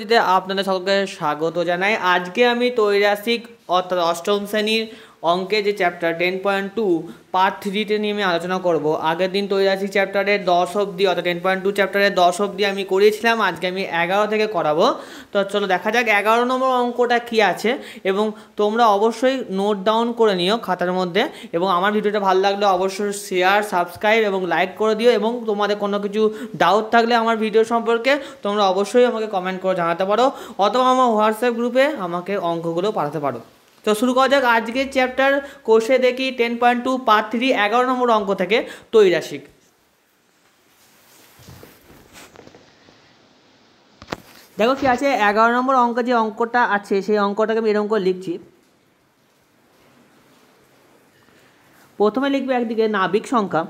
পরবর্তীতে আপনাদের সকলকে স্বাগত জানাই আজকে আমি তৈরাসিক অর্থাৎ অষ্টম শ্রেণীর অঙ্কে যে chapter ten point two part থ্রিতে নিয়ে আমি আলোচনা করব আগের দিন তৈরি আছি চ্যাপ্টারের দশ অবধি অর্থাৎ টেন পয়েন্ট টু চ্যাপ্টারের দশ অবধি আমি করিয়েছিলাম আজকে আমি এগারো থেকে করাবো তো চলো দেখা যাক এগারো নম্বর অঙ্কটা কি আছে এবং তোমরা অবশ্যই নোট ডাউন করে নিও খাতার মধ্যে এবং আমার ভিডিওটা ভালো লাগলে অবশ্যই শেয়ার সাবস্ক্রাইব এবং লাইক করে দিও এবং তোমাদের কোনো কিছু ডাউট থাকলে আমার ভিডিও সম্পর্কে তোমরা অবশ্যই আমাকে কমেন্ট করে জানাতে পারো অথবা আমার হোয়াটসঅ্যাপ গ্রুপে আমাকে অঙ্কগুলো পাঠাতে পারো তো শুরু করা যাক আজকের চ্যাপ্টার কোষে দেখি ten point two part three এগারো নম্বর অঙ্ক থেকে তৈরাসিক দেখো কি আছে এগারো নম্বর অঙ্ক যে অঙ্কটা আছে সেই অঙ্কটাকে আমি এরকম করে লিখছি প্রথমে লিখবে একদিকে নাবিক সংখ্যা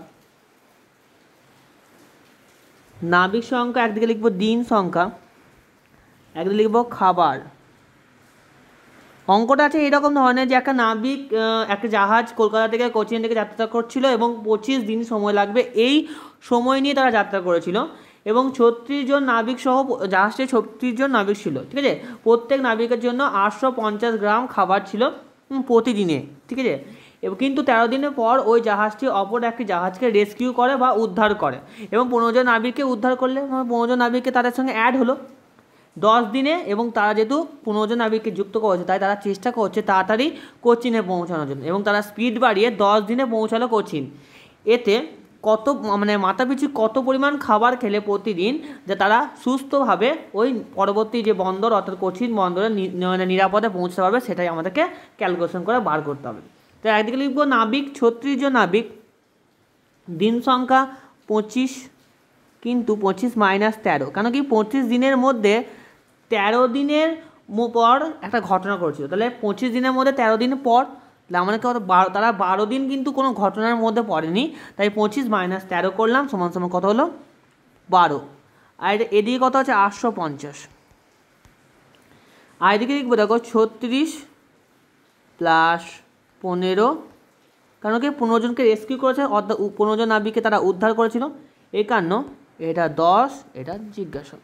নাবিক সংখ্যা একদিকে লিখবো দিন সংখ্যা একদিকে লিখবো খাবার অঙ্কটা আছে এরকম ধরনের যে একটা নাবিক একটা জাহাজ কলকাতা থেকে কোচিন থেকে যাত্রা করছিল এবং পঁচিশ দিন সময় লাগবে এই সময় নিয়ে তারা যাত্রা করেছিল এবং ছত্রিশ জন নাবিক সহ জাহাজটি ছত্রিশ জন নাবিক ছিল ঠিক আছে প্রত্যেক নাবিকের জন্য আটশো পঞ্চাশ গ্রাম খাবার ছিল প্রতিদিনে ঠিক আছে কিন্তু তেরো দিনের পর ওই জাহাজটি অপর একটি জাহাজকে রেস্কিউ করে বা উদ্ধার করে এবং পনেরো জন নাবিককে উদ্ধার করলে পনেরো জন নাবিককে তাদের সঙ্গে অ্যাড হলো দশ দিনে এবং তারা যেহেতু পনেরো জন নাবিককে যুক্ত করেছে তাই তারা চেষ্টা করছে তাড়াতাড়ি কোচিনে পৌঁছানোর জন্য এবং তারা স্পিড বাড়িয়ে দশ দিনে পৌঁছালো কোচিন এতে কত মানে মাথাপিছু কত পরিমাণ খাবার খেলে প্রতিদিন যে তারা সুস্থভাবে ওই পরবর্তী যে বন্দর অর্থাৎ কোচিন বন্দরে মানে নিরাপদে পৌঁছতে পারবে সেটাই আমাদেরকে ক্যালকুলেশন করে বার করতে হবে তো একদিকে লিখব নাবিক ছত্রিশ জন নাবিক দিন সংখ্যা পঁচিশ কিন্তু পঁচিশ মাইনাস তেরো কেন কি পঁচিশ দিনের মধ্যে তেরো দিনের পর একটা ঘটনা করেছিল তাহলে পঁচিশ দিনের মধ্যে তেরো দিন পর মানে কত বারো তারা বারো দিন কিন্তু কোনো ঘটনার মধ্যে পড়েনি তাই পঁচিশ মাইনাস তেরো করলাম সমান সমান কত হলো বারো আর এদিকে কত আছে আটশো পঞ্চাশ আর এদিকে দেখবো দেখো ছত্রিশ প্লাস পনেরো কারণ কি পনেরো জনকে রেস্কিউ করেছে পনেরো জন নাবিকে তারা উদ্ধার করেছিল একান্ন এটা দশ এটা জিজ্ঞাসা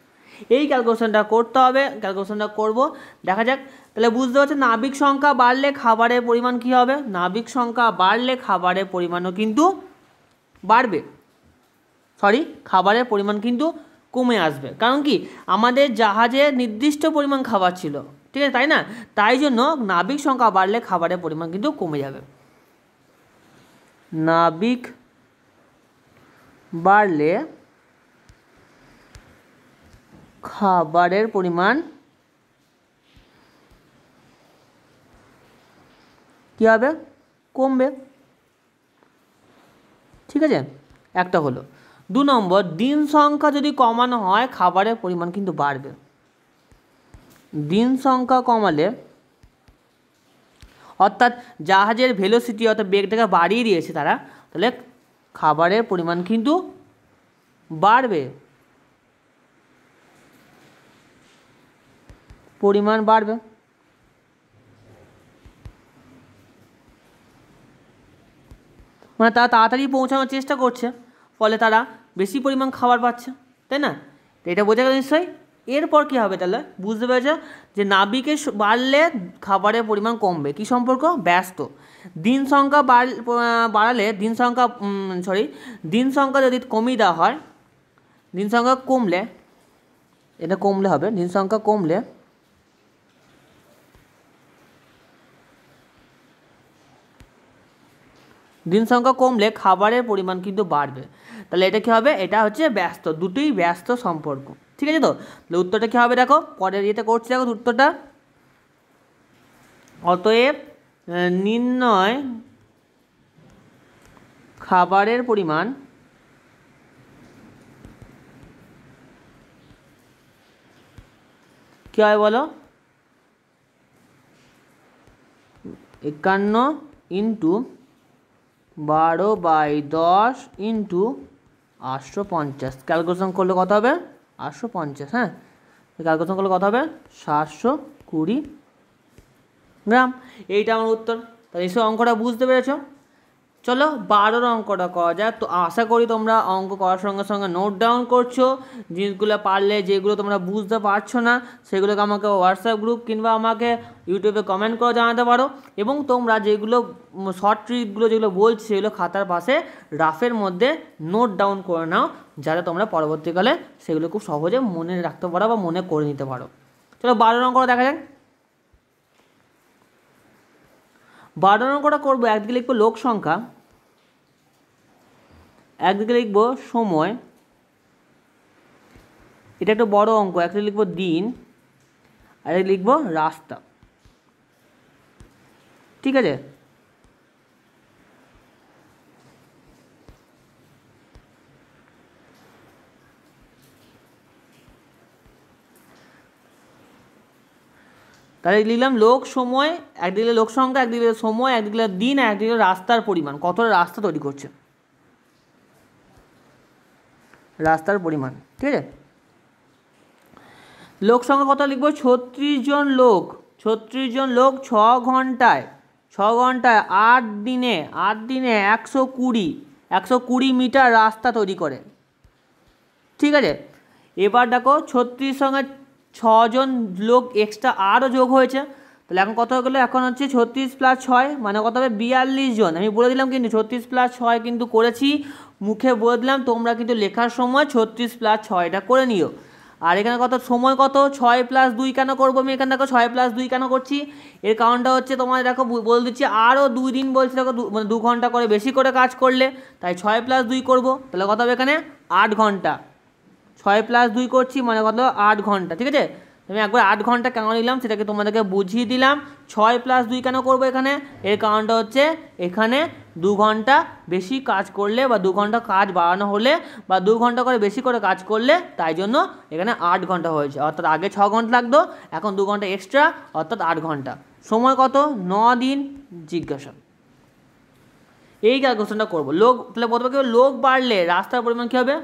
এই ক্যালকুলেশনটা করতে হবে ক্যালকুলেশনটা করব দেখা যাক তাহলে বুঝতে পারছেন নাবিক সংখ্যা বাড়লে খাবারের পরিমাণ কি হবে নাবিক সংখ্যা বাড়লে খাবারের পরিমাণও কিন্তু বাড়বে সরি খাবারের পরিমাণ কিন্তু কমে আসবে কারণ কি আমাদের জাহাজে নির্দিষ্ট পরিমাণ খাবার ছিল ঠিক আছে তাই না তাই জন্য নাবিক সংখ্যা বাড়লে খাবারের পরিমাণ কিন্তু কমে যাবে নাবিক বাড়লে খাবারের পরিমাণ কী হবে কমবে ঠিক আছে একটা হলো দু নম্বর দিন সংখ্যা যদি কমানো হয় খাবারের পরিমাণ কিন্তু বাড়বে দিন সংখ্যা কমালে অর্থাৎ জাহাজের ভেলোসিটি অর্থাৎ বেগটাকে বাড়িয়ে দিয়েছে তারা তাহলে খাবারের পরিমাণ কিন্তু বাড়বে পরিমাণ বাড়বে মানে তারা তাড়াতাড়ি পৌঁছানোর চেষ্টা করছে ফলে তারা বেশি পরিমাণ খাবার পাচ্ছে তাই না তো এটা বোঝা গেল নিশ্চয়ই এরপর কী হবে তাহলে বুঝতে পেরেছে যে নাবিকে বাড়লে খাবারের পরিমাণ কমবে কি সম্পর্ক ব্যস্ত দিন সংখ্যা বাড়ালে দিন সংখ্যা সরি দিন সংখ্যা যদি কমিয়ে দেওয়া হয় দিন সংখ্যা কমলে এটা কমলে হবে দিন সংখ্যা কমলে দিন সংখ্যা কমলে খাবারের পরিমাণ কিন্তু বাড়বে তাহলে এটা কী হবে এটা হচ্ছে ব্যস্ত দুটোই ব্যস্ত সম্পর্ক ঠিক আছে তো তাহলে উত্তরটা কী হবে দেখো পরের ইয়েতে করছি দেখো উত্তরটা অতএব নির্ণয় খাবারের পরিমাণ কী হয় বলো একান্ন ইন্টু বারো বাই দশ ইন্টু আটশো পঞ্চাশ ক্যালকুলেশন করলে কত হবে আটশো পঞ্চাশ হ্যাঁ ক্যালকুলেশন করলে কত হবে সাতশো কুড়ি গ্রাম এইটা আমার উত্তর তাহলে এসব অঙ্কটা বুঝতে পেরেছো চলো বারোর অঙ্কটা করা যাক তো আশা করি তোমরা অঙ্ক করার সঙ্গে সঙ্গে নোট ডাউন করছো জিনিসগুলো পারলে যেগুলো তোমরা বুঝতে পারছো না সেগুলোকে আমাকে হোয়াটসঅ্যাপ গ্রুপ কিংবা আমাকে ইউটিউবে কমেন্ট করে জানাতে পারো এবং তোমরা যেগুলো শর্ট ট্রিকগুলো যেগুলো বলছি সেগুলো খাতার পাশে রাফের মধ্যে নোট ডাউন করে নাও যাতে তোমরা পরবর্তীকালে সেগুলো খুব সহজে মনে রাখতে পারো বা মনে করে নিতে পারো চলো বারোর অঙ্কটা দেখা যাক বারো করা করবো একদিকে লিখবো লোক সংখ্যা একদিকে লিখবো সময় এটা একটা বড় অঙ্ক একদিকে লিখবো দিন আর লিখবো রাস্তা ঠিক আছে তাহলে লিখলাম লোক সময় একদিকে লোক সংখ্যা একদিকে সময় একদিকে দিন একদিকে রাস্তার পরিমাণ কতটা রাস্তা তৈরি করছে রাস্তার পরিমাণ ঠিক আছে লোক সংখ্যা কত লিখবো ছত্রিশ জন লোক ছত্রিশ জন লোক ছ ঘন্টায় ছ ঘন্টায় আট দিনে আট দিনে একশো কুড়ি একশো কুড়ি মিটার রাস্তা তৈরি করে ঠিক আছে এবার দেখো ছত্রিশ সঙ্গে ছজন লোক এক্সট্রা আরও যোগ হয়েছে তাহলে এখন কত হয়ে গেলো এখন হচ্ছে ছত্রিশ প্লাস ছয় মানে কত হবে বিয়াল্লিশ জন আমি বলে দিলাম কিন্তু ছত্রিশ প্লাস ছয় কিন্তু করেছি মুখে বলে দিলাম তোমরা কিন্তু লেখার সময় ছত্রিশ প্লাস ছয়টা করে নিও আর এখানে কত সময় কত ছয় প্লাস দুই কেন করবো আমি এখানে দেখো ছয় প্লাস দুই কেন করছি এর কারণটা হচ্ছে তোমার দেখো বলে দিচ্ছি আরও দুই দিন বলছি দেখো মানে দু ঘন্টা করে বেশি করে কাজ করলে তাই ছয় প্লাস দুই করবো তাহলে কত হবে এখানে আট ঘন্টা ছয় প্লাস দুই করছি মানে কত আট ঘন্টা ঠিক আছে আমি একবার আট ঘন্টা কেন নিলাম সেটাকে তোমাদেরকে বুঝিয়ে দিলাম ছয় প্লাস দুই কেন করবো এখানে এর কারণটা হচ্ছে এখানে দু ঘন্টা বেশি কাজ করলে বা দু ঘন্টা কাজ বাড়ানো হলে বা দু ঘন্টা করে বেশি করে কাজ করলে তাই জন্য এখানে আট ঘন্টা হয়েছে অর্থাৎ আগে ছ ঘন্টা লাগতো এখন দু ঘন্টা এক্সট্রা অর্থাৎ আট ঘন্টা সময় কত ন দিন জিজ্ঞাসা এই ক্যালকুলেশনটা করবো লোক তাহলে প্রথমে লোক বাড়লে রাস্তার পরিমাণ কী হবে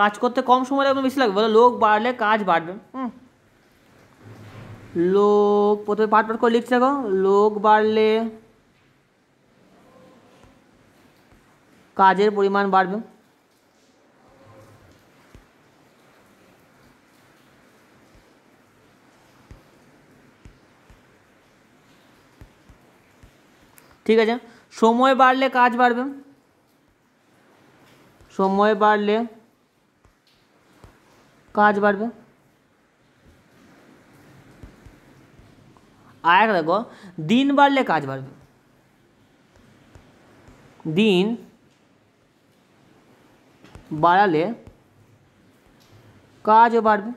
কাজ করতে কম সময় লাগবে বেশি লাগবে বলো লোক বাড়লে কাজ বাড়বে হুম লোক প্রথমে পাট পাট করে লিখছে দেখো লোক বাড়লে কাজের পরিমাণ বাড়বে ঠিক আছে সময় বাড়লে কাজ বাড়বে সময় বাড়লে কাজ বাড়বে আর একটা দেখো দিন বাড়লে কাজ বাড়বে দিন বাড়ালে কাজও বাড়বে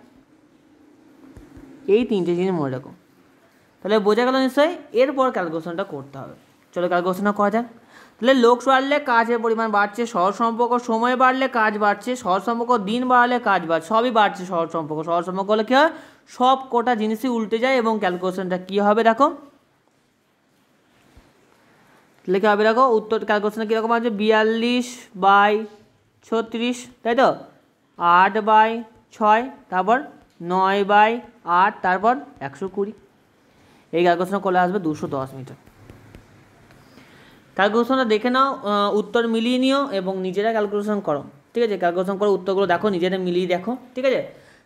এই তিনটে জিনিস মনে রাখো তাহলে বোঝা গেল নিশ্চয়ই এরপর ক্যালকুলেশনটা করতে হবে চলো ক্যালকুলেশনটা করা যাক তাহলে লোক বাড়লে কাজের পরিমাণ বাড়ছে সহজ সম্পর্ক সময় বাড়লে কাজ বাড়ছে সহজ সম্পর্ক দিন বাড়লে কাজ বাড়ছে সবই বাড়ছে সহজ সম্পর্ক সহজ সম্পর্ক হলে কী হয় সব কটা জিনিসই উল্টে যায় এবং ক্যালকুলেশনটা কী হবে দেখো লেখা হবে দেখো উত্তর ক্যালকুলেশনটা কীরকম আছে বিয়াল্লিশ বাই ছত্রিশ তাই তো আট বাই ছয় তারপর নয় বাই আট তারপর একশো কুড়ি এই ক্যালকুলেশন করলে আসবে দুশো দশ মিটার ক্যালকুলেশনটা দেখে নাও উত্তর মিলিয়ে নিও এবং নিজেরা ক্যালকুলেশন করো ঠিক আছে ক্যালকুলেশন করো উত্তরগুলো দেখো নিজেরা মিলিয়ে দেখো ঠিক আছে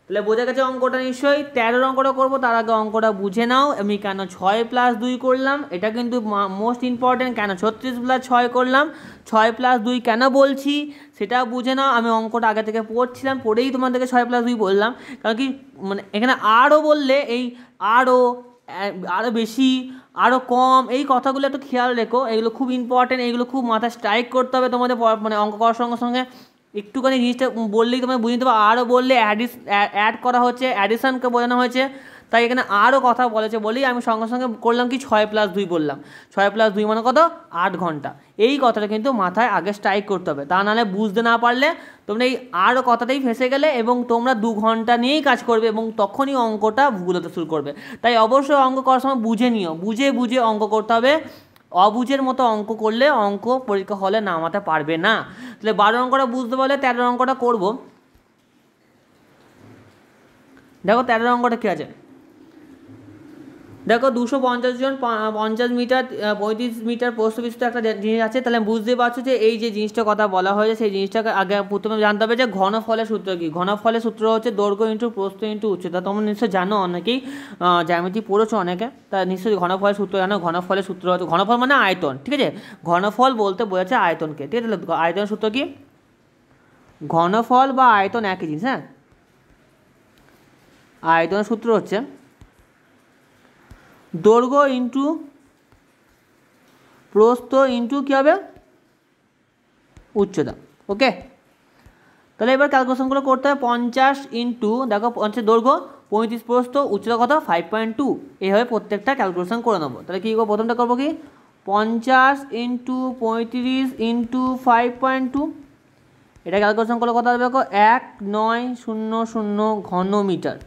তাহলে বোঝা গেছে অঙ্কটা নিশ্চয়ই তেরোর অঙ্কটা করবো তার আগে অঙ্কটা বুঝে নাও আমি কেন ছয় প্লাস দুই করলাম এটা কিন্তু মোস্ট ইম্পর্টেন্ট কেন ছত্রিশ প্লাস ছয় করলাম ছয় প্লাস দুই কেন বলছি সেটা বুঝে নাও আমি অঙ্কটা আগে থেকে পড়ছিলাম পড়েই তোমাদেরকে ছয় প্লাস দুই বললাম কারণ কি মানে এখানে আরও বললে এই আরও আরও বেশি আরও কম এই কথাগুলো একটু খেয়াল রেখো এগুলো খুব ইম্পর্টেন্ট এগুলো খুব মাথায় স্ট্রাইক করতে হবে তোমাদের মানে অঙ্ক করার সঙ্গে সঙ্গে একটুখানি জিনিসটা বললেই তোমায় মানে বুঝে নিতে পারো আরও বললে অ্যাডিস অ্যাড করা হচ্ছে অ্যাডিশানকে বোঝানো হয়েছে তাই এখানে আরও কথা বলেছে বলেই আমি সঙ্গে সঙ্গে করলাম কি ছয় প্লাস দুই বললাম ছয় প্লাস দুই মানে কত আট ঘন্টা এই কথাটা কিন্তু মাথায় আগে স্ট্রাইক করতে হবে তা নাহলে বুঝতে না পারলে তোমরা এই আরও কথাটাই ফেসে গেলে এবং তোমরা দু ঘন্টা নিয়েই কাজ করবে এবং তখনই অঙ্কটা ভুল হতে শুরু করবে তাই অবশ্যই অঙ্ক করার সময় বুঝে নিও বুঝে বুঝে অঙ্ক করতে হবে অবুঝের মতো অঙ্ক করলে অঙ্ক পরীক্ষা হলে নামাতে পারবে না তাহলে বারো অঙ্কটা বুঝতে পারলে তেরো অঙ্কটা করব দেখো তেরো অঙ্কটা কী আছে দেখো দুশো পঞ্চাশ জন পঞ্চাশ মিটার পঁয়ত্রিশ মিটার প্রস্তবিষ্ট একটা জিনিস আছে তাহলে বুঝতে পারছো যে এই যে জিনিসটার কথা বলা হয়েছে সেই জিনিসটাকে আগে প্রথমে জানতে হবে যে ঘনফলের সূত্র কী ঘনফলের সূত্র হচ্ছে দৈর্ঘ্য ইন্টু প্রস্থ ইন্টু উচ্চতা তোমরা নিশ্চয়ই জানো অনেকেই জ্যামিতি পড়েছো অনেকে তা নিশ্চয়ই ঘনফলের সূত্র জানো ঘনফলের সূত্র হচ্ছে ঘনফল মানে আয়তন ঠিক আছে ঘনফল বলতে বোঝাচ্ছে আয়তনকে ঠিক আছে আয়তনের সূত্র কী ঘনফল বা আয়তন একই জিনিস হ্যাঁ আয়তনের সূত্র হচ্ছে দৈর্ঘ্য ইন্টু প্রস্থ ইন্টু কী হবে উচ্চতা ওকে তাহলে এবার ক্যালকুলেশনগুলো করতে হবে পঞ্চাশ ইন্টু দেখো পঞ্চাশ দৈর্ঘ্য পঁয়ত্রিশ প্রস্থ উচ্চতা কত ফাইভ পয়েন্ট টু এইভাবে প্রত্যেকটা ক্যালকুলেশন করে নেবো তাহলে কী করবো প্রথমটা করবো কি পঞ্চাশ ইন্টু পঁয়ত্রিশ ইন্টু ফাইভ পয়েন্ট টু এটা ক্যালকুলেশন করলে কথা দেখো এক নয় শূন্য শূন্য ঘন মিটার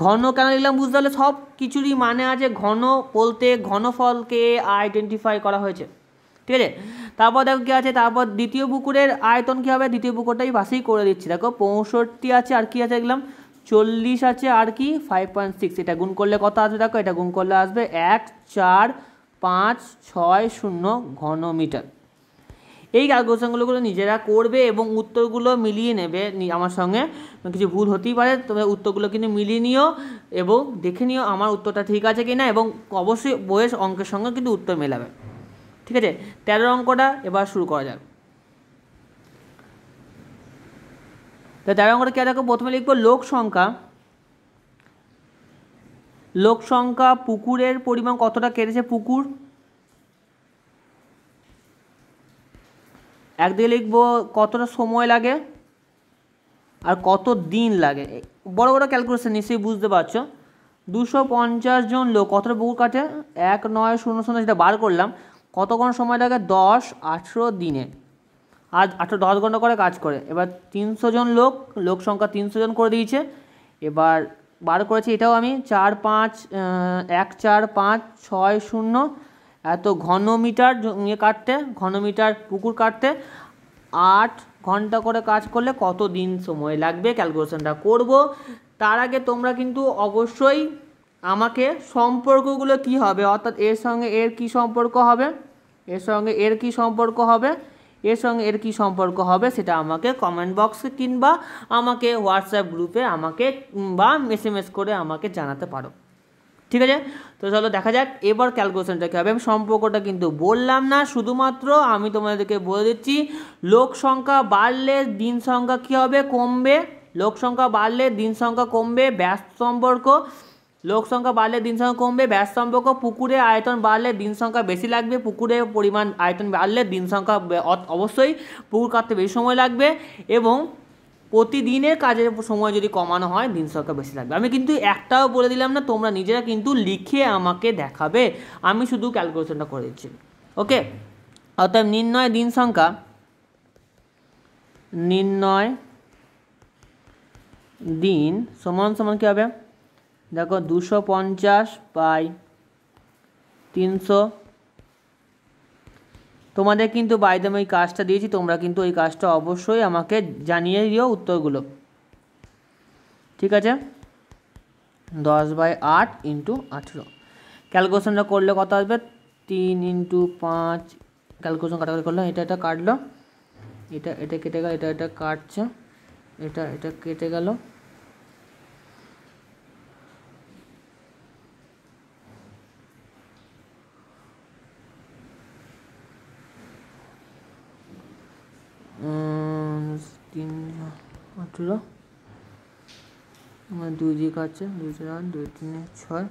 ঘন কেন লিখলাম বুঝতে হলে সব কিছুরই মানে আছে ঘন বলতে ঘনফলকে আইডেন্টিফাই করা হয়েছে ঠিক আছে তারপর দেখো কী আছে তারপর দ্বিতীয় পুকুরের আয়তন কী হবে দ্বিতীয় পুকুরটাই পাশেই করে দিচ্ছি দেখো পঁয়ষট্টি আছে আর কি আছে দেখলাম চল্লিশ আছে আর কি ফাইভ পয়েন্ট সিক্স এটা গুণ করলে কত আসবে দেখো এটা গুণ করলে আসবে এক চার পাঁচ ছয় শূন্য ঘন মিটার এই ক্যালকুলেশনগুলোগুলো নিজেরা করবে এবং উত্তরগুলো মিলিয়ে নেবে আমার সঙ্গে কিছু ভুল হতেই পারে তবে উত্তরগুলো কিন্তু মিলিয়ে নিও এবং দেখে নিও আমার উত্তরটা ঠিক আছে কি না এবং অবশ্যই বয়স অঙ্কের সঙ্গে কিন্তু উত্তর মেলাবে ঠিক আছে তেরো অঙ্কটা এবার শুরু করা যাক তো তেরো অঙ্কটা কে দেখো প্রথমে লিখবো লোক সংখ্যা লোক সংখ্যা পুকুরের পরিমাণ কতটা কেটেছে পুকুর একদিকে লিখবো কতটা সময় লাগে আর কত দিন লাগে বড় বড় ক্যালকুলেশন নিশ্চয়ই বুঝতে পারছো দুশো পঞ্চাশ জন লোক কতটা বুকুর কাটে এক নয় শূন্য শূন্য সেটা বার করলাম কতক্ষণ সময় লাগে দশ আঠেরো দিনে আর আঠেরো দশ ঘন্টা করে কাজ করে এবার তিনশো জন লোক লোক সংখ্যা তিনশো জন করে দিয়েছে এবার বার করেছি এটাও আমি চার পাঁচ এক চার পাঁচ ছয় শূন্য এত ঘনমিটার ইয়ে কাটতে ঘনমিটার পুকুর কাটতে আট ঘন্টা করে কাজ করলে কত দিন সময় লাগবে ক্যালকুলেশনটা করব তার আগে তোমরা কিন্তু অবশ্যই আমাকে সম্পর্কগুলো কি হবে অর্থাৎ এর সঙ্গে এর কি সম্পর্ক হবে এর সঙ্গে এর কি সম্পর্ক হবে এর সঙ্গে এর কি সম্পর্ক হবে সেটা আমাকে কমেন্ট বক্সে কিংবা আমাকে হোয়াটসঅ্যাপ গ্রুপে আমাকে বা এস করে আমাকে জানাতে পারো ঠিক আছে তো চলো দেখা যাক এবার ক্যালকুলেশনটা কী হবে আমি সম্পর্কটা কিন্তু বললাম না শুধুমাত্র আমি তোমাদেরকে বলে দিচ্ছি লোক সংখ্যা বাড়লে দিন সংখ্যা কী হবে কমবে লোক সংখ্যা বাড়লে দিন সংখ্যা কমবে ব্যাস সম্পর্ক লোক সংখ্যা বাড়লে দিন সংখ্যা কমবে ব্যাস সম্পর্ক পুকুরে আয়তন বাড়লে দিন সংখ্যা বেশি লাগবে পুকুরে পরিমাণ আয়তন বাড়লে দিন সংখ্যা অবশ্যই পুকুর কাটতে বেশি সময় লাগবে এবং প্রতিদিনের কাজের সময় যদি কমানো হয় দিন সংখ্যা বেশি লাগবে আমি কিন্তু একটাও বলে দিলাম না তোমরা নিজেরা কিন্তু লিখে আমাকে দেখাবে আমি শুধু ক্যালকুলেশনটা করে দিচ্ছি ওকে অর্থাৎ নির্ণয় দিন সংখ্যা নির্ণয় দিন সমান সমান কী হবে দেখো দুশো পঞ্চাশ বাই তিনশো তোমাদের কিন্তু বাইদম আমি কাজটা দিয়েছি তোমরা কিন্তু ওই কাজটা অবশ্যই আমাকে জানিয়ে দিও উত্তরগুলো ঠিক আছে দশ বাই আট ইন্টু আঠেরো ক্যালকুলেশনটা করলে কত আসবে তিন ইন্টু পাঁচ ক্যালকুলেশন কাটাকাটি করলো এটা এটা কাটলো এটা এটা কেটে গেল এটা এটা কাটছে এটা এটা কেটে গেল আঠেরো আমার দুই দিক আছে দুই রান দুই তিনে ছয়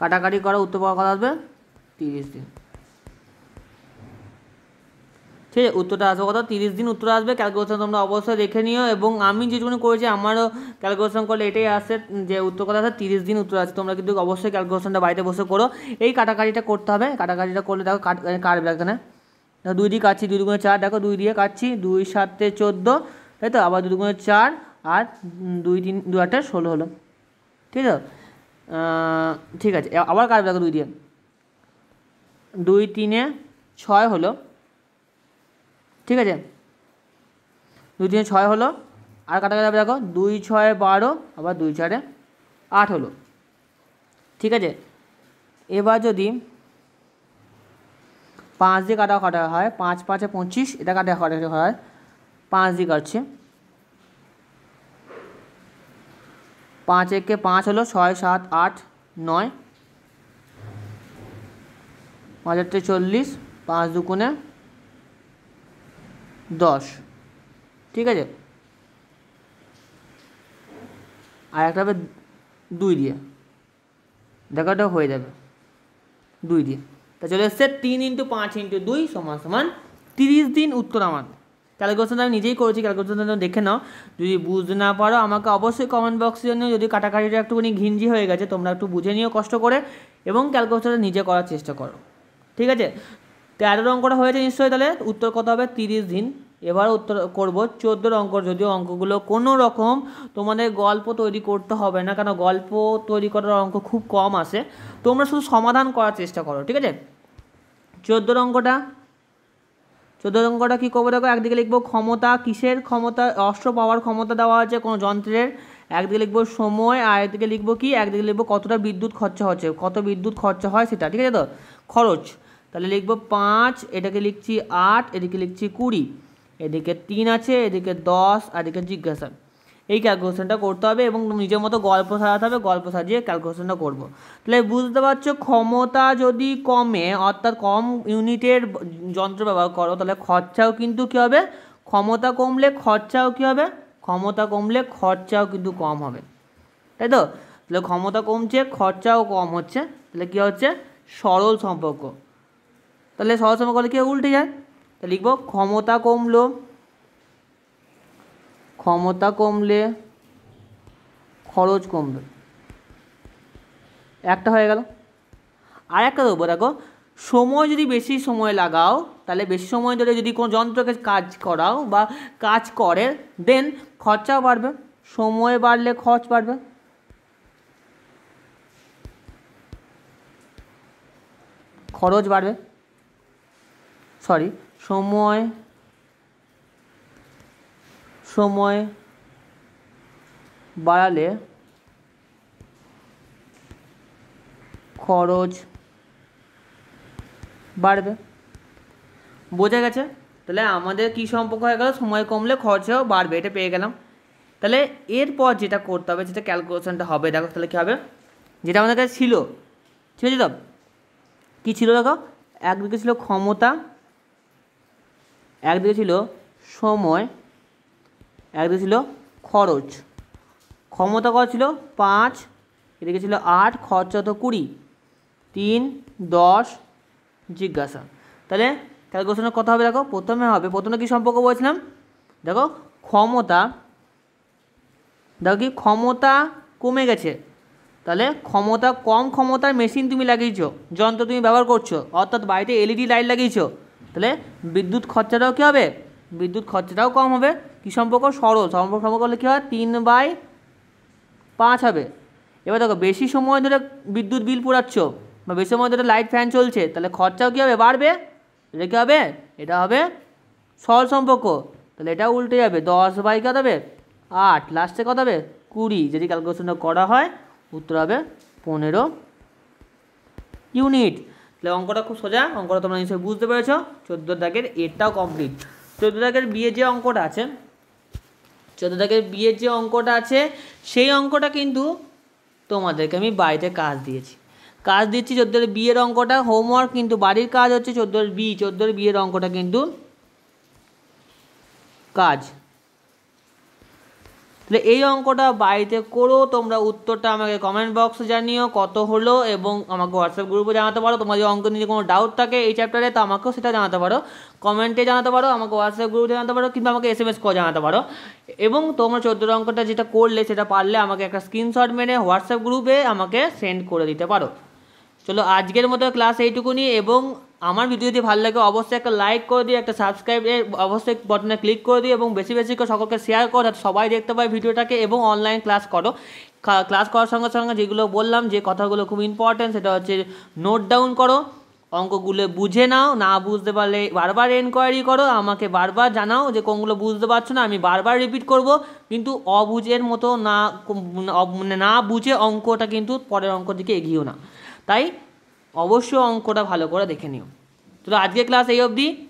কাটাকাটি করা উত্তর পাওয়ার কথা আসবে তিরিশ দিন ঠিক আছে উত্তরটা আসার কথা তিরিশ দিন উত্তর আসবে ক্যালকুলেশন তোমরা অবশ্যই দেখে নিও এবং আমি যেটুকুনি করেছি আমারও ক্যালকুলেশন করলে এটাই আসে যে উত্তর কথা আসে তিরিশ দিন উত্তর আছে তোমরা কিন্তু অবশ্যই ক্যালকুলেশনটা বাড়িতে বসে করো এই কাটাকাটিটা করতে হবে কাটাকাটিটা করলে দেখো কাট কাটবে এখানে দেখো দুই দিয়ে কাটছি দুই দুগুণে চার দেখো দুই দিয়ে কাটছি দুই সাতে চোদ্দো তাই তো আবার দুই দুগুণে চার আর দুই তিন দু আটটা ষোলো হলো ঠিক আছে ঠিক আছে আবার কাটবে দেখো দুই দিয়ে দুই তিনে ছয় হলো ঠিক আছে দুই তিনে ছয় হলো আর কাটা হবে দেখো দুই ছয় বারো আবার দুই চারে আট হলো ঠিক আছে এবার যদি পাঁচ দিয়ে কাটা কাটা হয় পাঁচ পাঁচে পঁচিশ এটা কাটা কাটা হয় পাঁচ দিয়ে কাটছে পাঁচ একে পাঁচ হলো ছয় সাত আট নয় পাঁচ চল্লিশ পাঁচ দুকুনে দশ ঠিক আছে আর একটা হবে দুই দিয়ে দেখো এটা হয়ে যাবে দুই দিয়ে তা চলে এসছে তিন ইন্টু পাঁচ ইন্টু দুই সমান সমান তিরিশ দিন উত্তর আমার ক্যালকুলেশনটা আমি নিজেই করেছি ক্যালকুলেশনটা দেখে নাও যদি বুঝতে না পারো আমাকে অবশ্যই কমেন্ট বক্সে জন্য যদি কাটাকাটিটা একটুখানি ঘিঞ্জি হয়ে গেছে তোমরা একটু বুঝে নিও কষ্ট করে এবং ক্যালকুলেশনটা নিজে করার চেষ্টা করো ঠিক আছে তেরো অঙ্কটা হয়েছে নিশ্চয়ই তাহলে উত্তর কত হবে তিরিশ দিন এবার উত্তর করব চোদ্দোর অঙ্ক যদিও অঙ্কগুলো কোনো রকম তোমাদের গল্প তৈরি করতে হবে না কেন গল্প তৈরি করার অঙ্ক খুব কম আসে তোমরা শুধু সমাধান করার চেষ্টা করো ঠিক আছে চোদ্দোর অঙ্কটা চোদ্দ অঙ্কটা কী করবো দেখো একদিকে লিখবো ক্ষমতা কিসের ক্ষমতা অস্ত্র পাওয়ার ক্ষমতা দেওয়া আছে কোনো যন্ত্রের একদিকে লিখবো সময় আর একদিকে লিখবো কি একদিকে লিখবো কতটা বিদ্যুৎ খরচা হচ্ছে কত বিদ্যুৎ খরচা হয় সেটা ঠিক আছে তো খরচ তাহলে লিখবো পাঁচ এটাকে লিখছি আট এদিকে লিখছি কুড়ি এদিকে তিন আছে এদিকে দশ আর এদিকে জিজ্ঞাসা এই ক্যালকুলেশনটা করতে হবে এবং নিজের মতো গল্প সাজাতে হবে গল্প সাজিয়ে ক্যালকুলেশনটা করব তাহলে বুঝতে পারছো ক্ষমতা যদি কমে অর্থাৎ কম ইউনিটের যন্ত্র ব্যবহার করো তাহলে খরচাও কিন্তু কী হবে ক্ষমতা কমলে খরচাও কী হবে ক্ষমতা কমলে খরচাও কিন্তু কম হবে তাই তো তাহলে ক্ষমতা কমছে খরচাও কম হচ্ছে তাহলে কী হচ্ছে সরল সম্পর্ক তাহলে সরল সম্পর্ক হলে কি উল্টে যায় তো লিখব ক্ষমতা কমলো ক্ষমতা কমলে খরচ কমবে একটা হয়ে গেল আর একটা দেবো দেখো সময় যদি বেশি সময় লাগাও তাহলে বেশি সময় ধরে যদি কোনো যন্ত্রকে কাজ করাও বা কাজ করে দেন খরচাও বাড়বে সময় বাড়লে খরচ বাড়বে খরচ বাড়বে সরি সময় সময় বাড়ালে খরচ বাড়বে বোঝা গেছে তাহলে আমাদের কি সম্পর্ক হয়ে গেল সময় কমলে খরচাও বাড়বে এটা পেয়ে গেলাম তাহলে এরপর যেটা করতে হবে যেটা ক্যালকুলেশনটা হবে দেখো তাহলে কী হবে যেটা আমাদের কাছে ছিল ঠিক আছে তো কী ছিল দেখো একদিকে ছিল ক্ষমতা একদিকে ছিল সময় একদিকে ছিল খরচ ক্ষমতা কত ছিল পাঁচ এদিকে ছিল আট খরচা তো কুড়ি তিন দশ জিজ্ঞাসা তাহলে তাহলে কোশ্চেনের কথা হবে দেখো প্রথমে হবে প্রথমে কী সম্পর্ক বলছিলাম দেখো ক্ষমতা দেখো কি ক্ষমতা কমে গেছে তাহলে ক্ষমতা কম ক্ষমতার মেশিন তুমি লাগিয়েছো যন্ত্র তুমি ব্যবহার করছো অর্থাৎ বাড়িতে এলইডি লাইট লাগিয়েছো তাহলে বিদ্যুৎ খরচাটাও কী হবে বিদ্যুৎ খরচাটাও কম হবে কী সম্পর্ক সরল সম্পর্ক সম্পর্ক হলে কী হয় তিন বাই পাঁচ হবে এবার দেখো বেশি সময় ধরে বিদ্যুৎ বিল পোড়াচ্ছ বা বেশি সময় ধরে লাইট ফ্যান চলছে তাহলে খরচাও কী হবে বাড়বে এটা কী হবে এটা হবে সরল সম্পর্ক তাহলে এটা উল্টে যাবে দশ বাই কত হবে আট লাস্টে কত হবে কুড়ি যদি ক্যালকুলেশনটা করা হয় উত্তর হবে পনেরো ইউনিট তাহলে অঙ্কটা খুব সোজা অঙ্কটা তোমরা নিশ্চয়ই বুঝতে পেরেছো চোদ্দ দাগের এটাও কমপ্লিট চোদ্দ দাগের বিয়ে যে অঙ্কটা আছে চোদ্দ দাগের বিয়ের যে অঙ্কটা আছে সেই অঙ্কটা কিন্তু তোমাদেরকে আমি বাড়িতে কাজ দিয়েছি কাজ দিচ্ছি চোদ্দোর বিয়ের অঙ্কটা হোমওয়ার্ক কিন্তু বাড়ির কাজ হচ্ছে চোদ্দোর বি চোদ্দোর বিয়ের অঙ্কটা কিন্তু কাজ তাহলে এই অঙ্কটা বাড়িতে করো তোমরা উত্তরটা আমাকে কমেন্ট বক্সে জানিও কত হলো এবং আমাকে হোয়াটসঅ্যাপ গ্রুপে জানাতে পারো তোমার যদি অঙ্ক নিয়ে কোনো ডাউট থাকে এই চ্যাপ্টারে তো আমাকেও সেটা জানাতে পারো কমেন্টে জানাতে পারো আমাকে হোয়াটসঅ্যাপ গ্রুপে জানাতে পারো কিংবা আমাকে এস এম এস করে জানাতে পারো এবং তোমরা চোদ্দোর অঙ্কটা যেটা করলে সেটা পারলে আমাকে একটা স্ক্রিনশট মেরে হোয়াটসঅ্যাপ গ্রুপে আমাকে সেন্ড করে দিতে পারো চলো আজকের মতো ক্লাস এইটুকুনি এবং আমার ভিডিও যদি ভালো লাগে অবশ্যই একটা লাইক করে দিই একটা সাবস্ক্রাইব অবশ্যই বটনে ক্লিক করে দিই এবং বেশি বেশি করে সকলকে শেয়ার করো যাতে সবাই দেখতে পায় ভিডিওটাকে এবং অনলাইন ক্লাস করো ক্লাস করার সঙ্গে সঙ্গে যেগুলো বললাম যে কথাগুলো খুব ইম্পর্ট্যান্ট সেটা হচ্ছে নোট ডাউন করো অঙ্কগুলো বুঝে নাও না বুঝতে পারলে বারবার এনকোয়ারি করো আমাকে বারবার জানাও যে কোনগুলো বুঝতে পারছো না আমি বারবার রিপিট করব কিন্তু অবুঝের মতো না না বুঝে অঙ্কটা কিন্তু পরের অঙ্ক দিকে এগিয়েও না তাই অবশ্যই অঙ্কটা ভালো করে দেখে নিও তো আজকে ক্লাস এই অবধি